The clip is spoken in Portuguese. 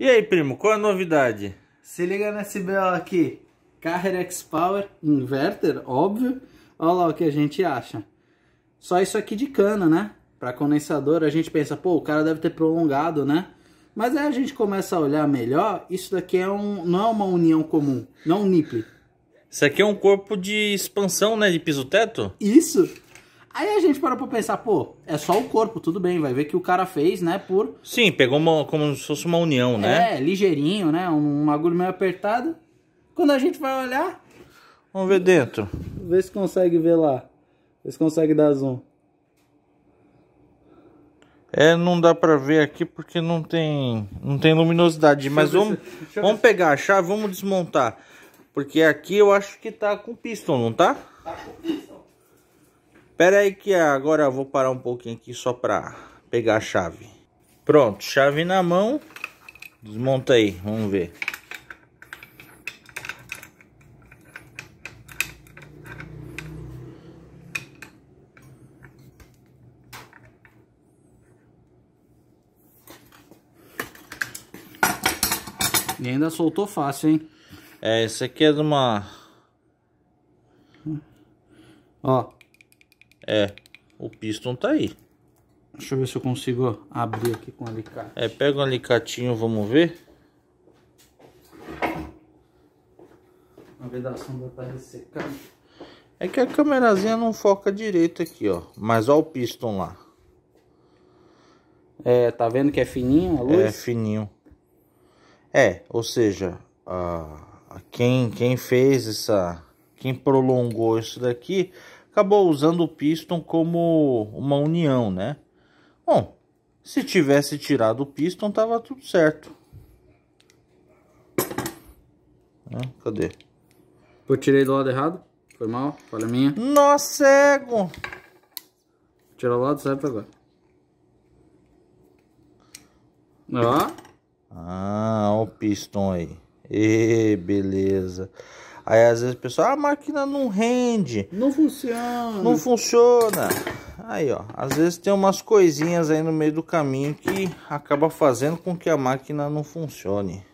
E aí, primo, qual a novidade? Se liga nesse BO aqui. Carrer X-Power, inverter, óbvio. Olha lá o que a gente acha. Só isso aqui de cana, né? Para condensador, a gente pensa, pô, o cara deve ter prolongado, né? Mas aí a gente começa a olhar melhor, isso daqui é um, não é uma união comum, não é um nipple. Isso aqui é um corpo de expansão, né? De piso-teto? Isso! Aí a gente parou pra pensar, pô, é só o corpo, tudo bem, vai ver que o cara fez, né, por... Sim, pegou uma, como se fosse uma união, né? É, ligeirinho, né, um agulho meio apertado. Quando a gente vai olhar... Vamos ver dentro. Vê se consegue ver lá, vê se consegue dar zoom. É, não dá pra ver aqui porque não tem, não tem luminosidade, deixa mas vamos, se, vamos pegar a chave, vamos desmontar. Porque aqui eu acho que tá com pistão, não tá? Tá com Pera aí que agora eu vou parar um pouquinho aqui só para pegar a chave. Pronto, chave na mão. Desmonta aí, vamos ver. E ainda soltou fácil, hein? É, esse aqui é de uma... Ó, é, o piston tá aí. Deixa eu ver se eu consigo abrir aqui com o alicate. É, pega um alicatinho, vamos ver. A vedação vai tá ressecada. É que a câmerazinha não foca direito aqui, ó. Mas olha o piston lá. É, tá vendo que é fininho a luz? É fininho. É, ou seja, quem, quem fez essa... Quem prolongou isso daqui acabou usando o piston como uma união, né? Bom, se tivesse tirado o piston, tava tudo certo. Cadê? Eu tirei do lado errado? Foi mal? Falha minha? Nossa, cego! Tira o lado certo agora. Ó. Ah, ó o piston aí. E beleza. Aí às vezes o pessoal, ah, a máquina não rende. Não funciona. Não funciona. Aí, ó, às vezes tem umas coisinhas aí no meio do caminho que acaba fazendo com que a máquina não funcione.